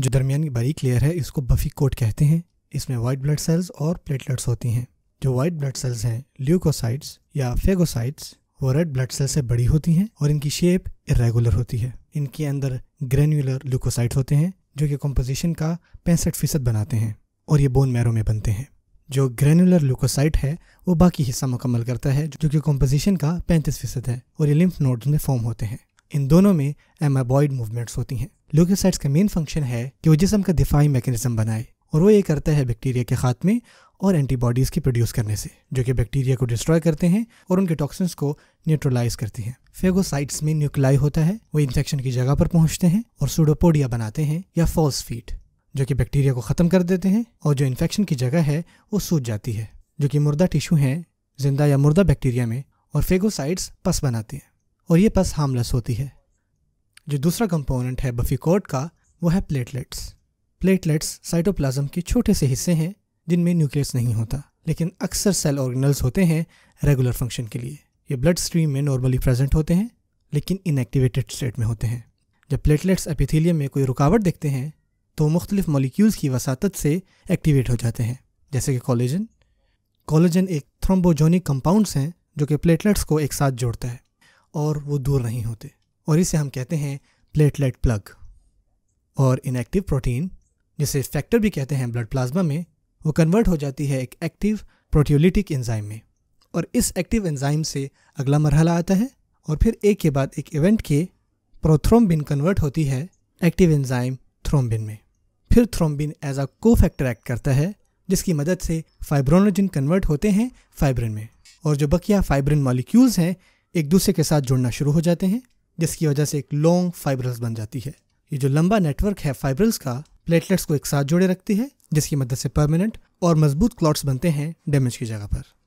जो दरमियान की बारीक लेयर है इसको बफी कोट कहते हैं इसमें वाइट ब्लड सेल्स और प्लेटलेट्स होती हैं जो वाइट ब्लड सेल्स हैं ल्यूकोसाइट्स या फेगोसाइट्स वो रेड ब्लड सेल से बड़ी होती हैं और इनकी शेप इरेगुलर होती है इनके अंदर ग्रेन्युलर ल्यूकोसाइट्स होते हैं जो कि कॉम्पोजिशन का पैंसठ फीसद बनाते हैं और ये बोन मैरो में बनते हैं जो ग्रेनुलर ल्यूकोसाइट है वो बाकी हिस्सा मुकम्मल करता है जो कि कॉम्पोजिशन का पैंतीस फीसद है और ये लिम्फ नोड्स में फॉर्म होते हैं इन दोनों में एमाबॉइड मूवमेंट्स होती हैं ल्यूकोसाइट्स का मेन फंक्शन है कि वो जिसम का दिफाई मैकेनिज्म बनाए और वो ये करता है बैक्टीरिया के खात्मे और एंटीबॉडीज़ की प्रोड्यूस करने से जो कि बैक्टीरिया को डिस्ट्रॉय करते हैं और उनके टॉक्सिन्स को न्यूट्रलाइज करती हैं फेगोसाइट्स में न्यूक्लाई होता है वो इन्फेक्शन की जगह पर पहुंचते हैं और सूडोपोडिया बनाते हैं या फॉल्स फीट जो कि बैक्टीरिया को ख़त्म कर देते हैं और जो इन्फेक्शन की जगह है वो सूज जाती है जो कि मुर्दा टिश्यू हैं जिंदा या मुर्दा बैक्टीरिया में और फेगोसाइट्स पस बनाते हैं और ये पस हार्मलेस होती है जो दूसरा कंपोनेंट है बफिकोट का वो है प्लेटलेट्स प्लेटलेट्स साइटोप्लाज्म के छोटे से हिस्से हैं जिनमें न्यूक्लियस नहीं होता लेकिन अक्सर सेल ऑर्गेनल्स होते हैं रेगुलर फंक्शन के लिए ये ब्लड स्ट्रीम में नॉर्मली प्रेजेंट होते हैं लेकिन इनएक्टिवेटेड स्टेट में होते हैं जब प्लेटलेट्स एपिथीलियम में कोई रुकावट देखते हैं तो मुख्तलिफ मॉलिक्यूल्स की वसात से एक्टिवेट हो जाते हैं जैसे कि कॉलेजन कॉलेजन एक थ्रोम्बोजोनिक कंपाउंड्स हैं जो कि प्लेटलेट्स को एक साथ जोड़ता है और वो दूर नहीं होते और इसे हम कहते हैं प्लेटलेट प्लग और इनएक्टिव प्रोटीन जिसे फैक्टर भी कहते हैं ब्लड प्लाज्मा में वो कन्वर्ट हो जाती है एक एक्टिव प्रोटियोलिटिक एंजाइम में और इस एक्टिव एंजाइम से अगला मरहला आता है और फिर एक के बाद एक इवेंट के प्रोथ्रोम्बिन कन्वर्ट होती है एक्टिव एंजाइम थ्रोम्बिन में फिर थ्रोम्बिन एज अ को फैक्टर एक्ट करता है जिसकी मदद से फाइब्रोनोजिन कन्वर्ट होते हैं फाइब्रिन में और जो बकिया फाइब्रिन मॉलिक्यूल्स हैं एक दूसरे के साथ जुड़ना शुरू हो जाते हैं जिसकी वजह से एक लॉन्ग फाइब्रल्स बन जाती है ये जो लंबा नेटवर्क है फाइब्रल्स का प्लेटलेट्स को एक साथ जोड़े रखती है जिसकी मदद से परमानेंट और मजबूत क्लॉट्स बनते हैं डैमेज की जगह पर